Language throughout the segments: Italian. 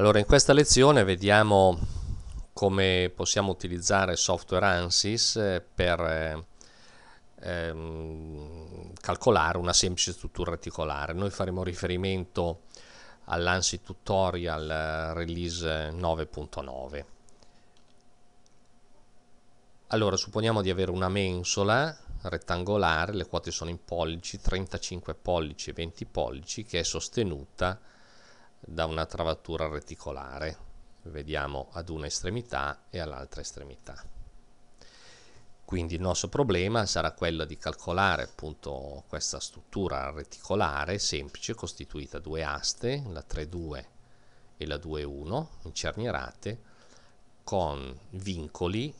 Allora in questa lezione vediamo come possiamo utilizzare software ANSYS eh, per eh, ehm, calcolare una semplice struttura reticolare. Noi faremo riferimento all'ANSI Tutorial eh, Release 9.9. Allora supponiamo di avere una mensola rettangolare, le quote sono in pollici, 35 pollici e 20 pollici, che è sostenuta da una travatura reticolare, vediamo ad una estremità e all'altra estremità. Quindi il nostro problema sarà quello di calcolare appunto questa struttura reticolare semplice costituita da due aste, la 3-2 e la 2-1 incernierate, con vincoli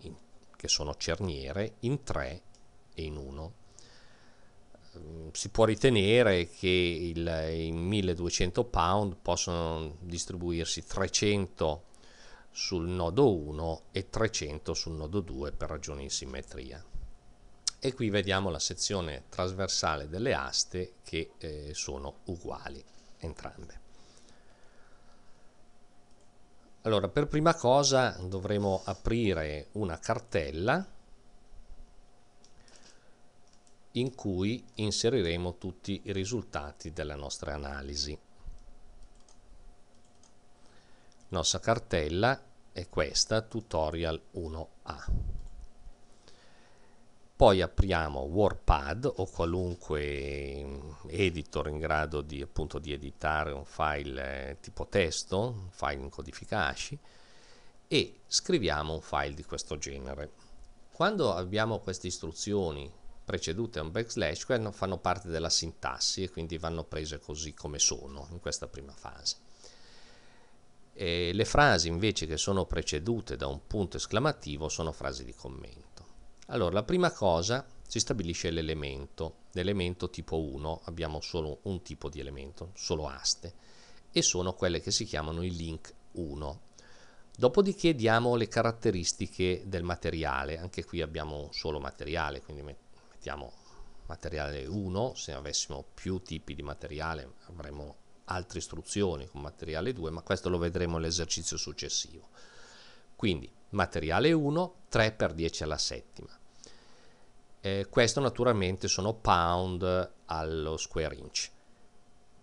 in, che sono cerniere in 3 e in 1. Mm, si può ritenere che i 1200 pound possono distribuirsi 300 sul nodo 1 e 300 sul nodo 2 per ragioni di simmetria. E qui vediamo la sezione trasversale delle aste che eh, sono uguali entrambe. Allora, per prima cosa dovremo aprire una cartella in cui inseriremo tutti i risultati della nostra analisi. Nostra cartella è questa, tutorial 1A. Poi apriamo WordPad o qualunque editor in grado di, appunto, di editare un file tipo testo, un file in codifica ASCII, e scriviamo un file di questo genere. Quando abbiamo queste istruzioni precedute a un backslash fanno parte della sintassi e quindi vanno prese così come sono in questa prima fase. E le frasi invece che sono precedute da un punto esclamativo sono frasi di commento. Allora, la prima cosa si stabilisce l'elemento, l'elemento tipo 1, abbiamo solo un tipo di elemento, solo aste, e sono quelle che si chiamano i link 1. Dopodiché diamo le caratteristiche del materiale, anche qui abbiamo solo materiale, quindi mettiamo mettiamo materiale 1, se avessimo più tipi di materiale avremmo altre istruzioni con materiale 2, ma questo lo vedremo nell'esercizio successivo. Quindi materiale 1, 3 per 10 alla settima. Eh, questo naturalmente sono pound allo square inch.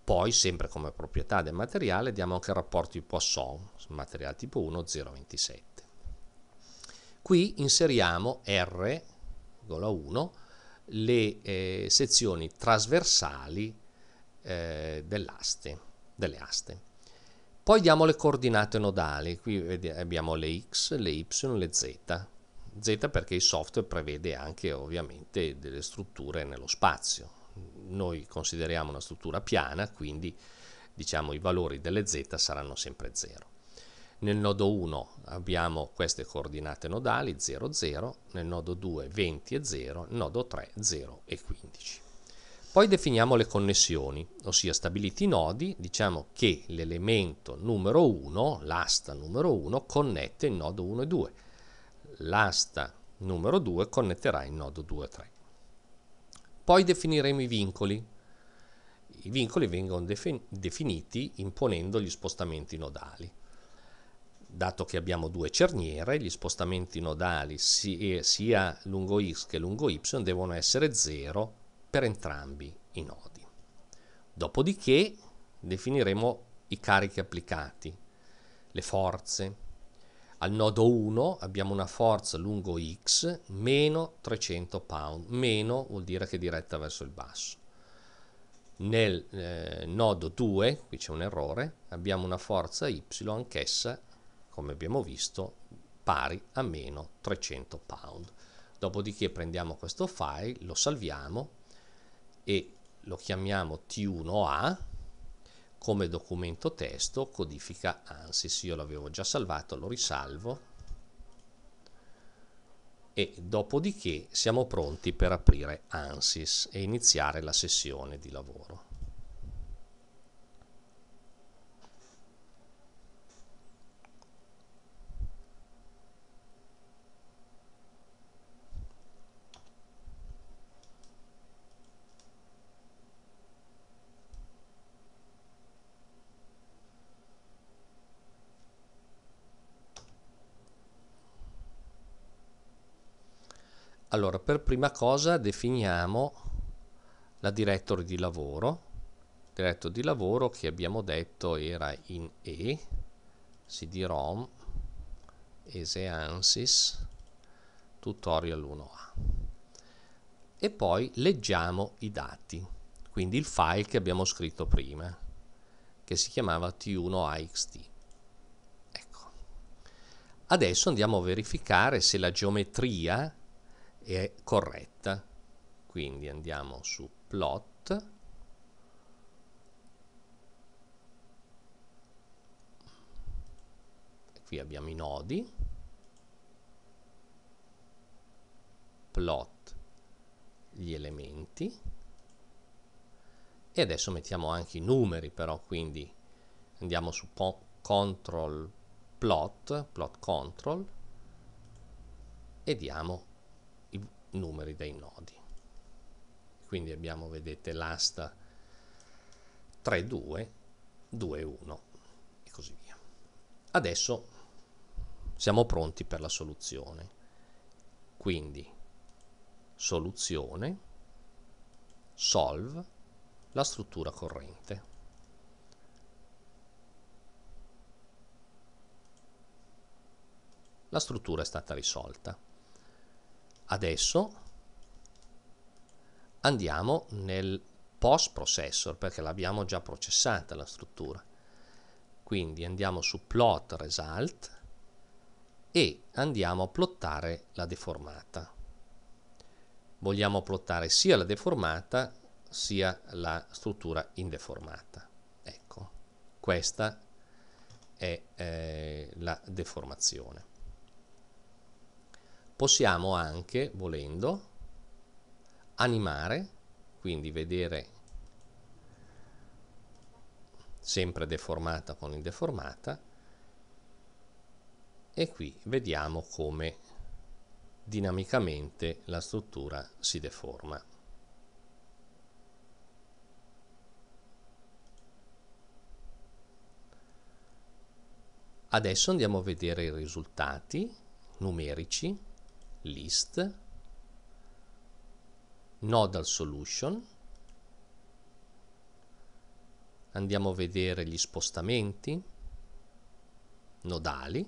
Poi, sempre come proprietà del materiale, diamo anche il rapporto di Poisson, materiale tipo 1, 0,27. Qui inseriamo R, 1, le eh, sezioni trasversali eh, dell'aste, delle aste. Poi diamo le coordinate nodali, qui abbiamo le x, le y, le z. Z perché il software prevede anche ovviamente delle strutture nello spazio. Noi consideriamo una struttura piana, quindi diciamo i valori delle z saranno sempre 0. Nel nodo 1 abbiamo queste coordinate nodali 0, 0, nel nodo 2 20 e 0, nel nodo 3 0 e 15. Poi definiamo le connessioni, ossia stabiliti i nodi, diciamo che l'elemento numero 1, l'asta numero 1, connette il nodo 1 e 2. L'asta numero 2 connetterà il nodo 2 e 3. Poi definiremo i vincoli. I vincoli vengono defin definiti imponendo gli spostamenti nodali dato che abbiamo due cerniere, gli spostamenti nodali sia lungo x che lungo y devono essere 0 per entrambi i nodi. Dopodiché definiremo i carichi applicati, le forze. Al nodo 1 abbiamo una forza lungo x meno 300 pound, meno vuol dire che è diretta verso il basso. Nel eh, nodo 2, qui c'è un errore, abbiamo una forza y anch'essa come abbiamo visto, pari a meno 300 pound. Dopodiché prendiamo questo file, lo salviamo e lo chiamiamo T1A come documento testo, codifica ANSYS. Io l'avevo già salvato, lo risalvo e dopodiché siamo pronti per aprire ANSYS e iniziare la sessione di lavoro. Allora, per prima cosa definiamo la directory di lavoro, directory di lavoro che abbiamo detto era in E, cd-rom, eseansys, tutorial 1a. E poi leggiamo i dati, quindi il file che abbiamo scritto prima, che si chiamava t1axt. Ecco. Adesso andiamo a verificare se la geometria è corretta. Quindi andiamo su plot, qui abbiamo i nodi, plot gli elementi e adesso mettiamo anche i numeri però quindi andiamo su control plot plot control e diamo numeri dei nodi. Quindi abbiamo, vedete, l'asta 3-2, 2-1 e così via. Adesso siamo pronti per la soluzione. Quindi soluzione, solve, la struttura corrente. La struttura è stata risolta. Adesso andiamo nel post processor perché l'abbiamo già processata la struttura. Quindi andiamo su plot result e andiamo a plottare la deformata. Vogliamo plottare sia la deformata sia la struttura indeformata. Ecco, questa è eh, la deformazione. Possiamo anche, volendo, animare, quindi vedere sempre deformata con il deformata e qui vediamo come dinamicamente la struttura si deforma. Adesso andiamo a vedere i risultati numerici list nodal solution andiamo a vedere gli spostamenti nodali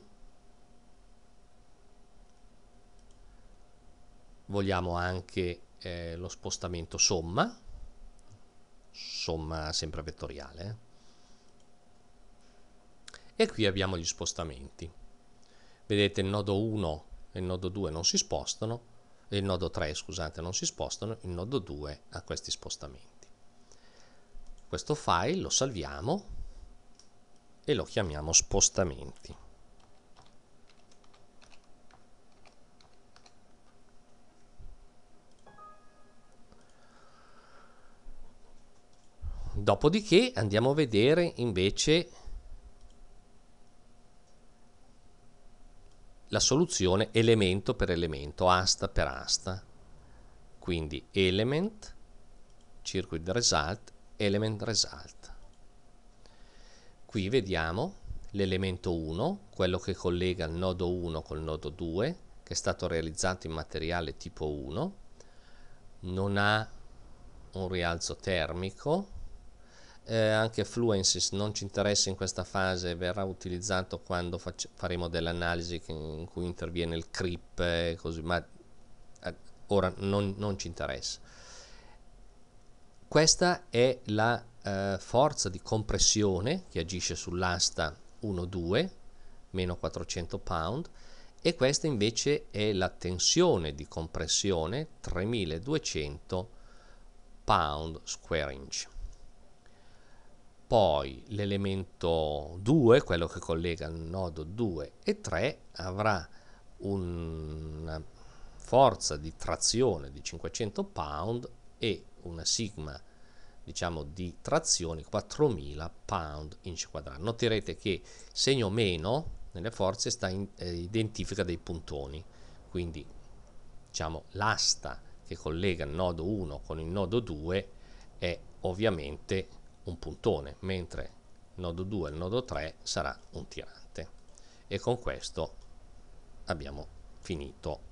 vogliamo anche eh, lo spostamento somma somma sempre vettoriale eh. e qui abbiamo gli spostamenti vedete il nodo 1 il nodo 2 non si spostano, il nodo 3 scusate non si spostano, il nodo 2 ha questi spostamenti. Questo file lo salviamo e lo chiamiamo spostamenti. Dopodiché andiamo a vedere invece la soluzione elemento per elemento, asta per asta. Quindi element, circuit result, element result. Qui vediamo l'elemento 1, quello che collega il nodo 1 col nodo 2, che è stato realizzato in materiale tipo 1, non ha un rialzo termico, eh, anche Fluences non ci interessa in questa fase, verrà utilizzato quando faremo delle analisi in cui interviene il CRIP e così, ma eh, ora non, non, ci interessa. Questa è la eh, forza di compressione che agisce sull'asta 1,2, meno 400 pound, e questa invece è la tensione di compressione 3200 pound square inch. Poi l'elemento 2, quello che collega il nodo 2 e 3, avrà una forza di trazione di 500 pound e una sigma diciamo di trazione 4000 pound inch quadrato noterete che segno meno nelle forze in, eh, identifica dei puntoni quindi diciamo l'asta che collega il nodo 1 con il nodo 2 è ovviamente un puntone, mentre il nodo 2 e il nodo 3 sarà un tirante. E con questo abbiamo finito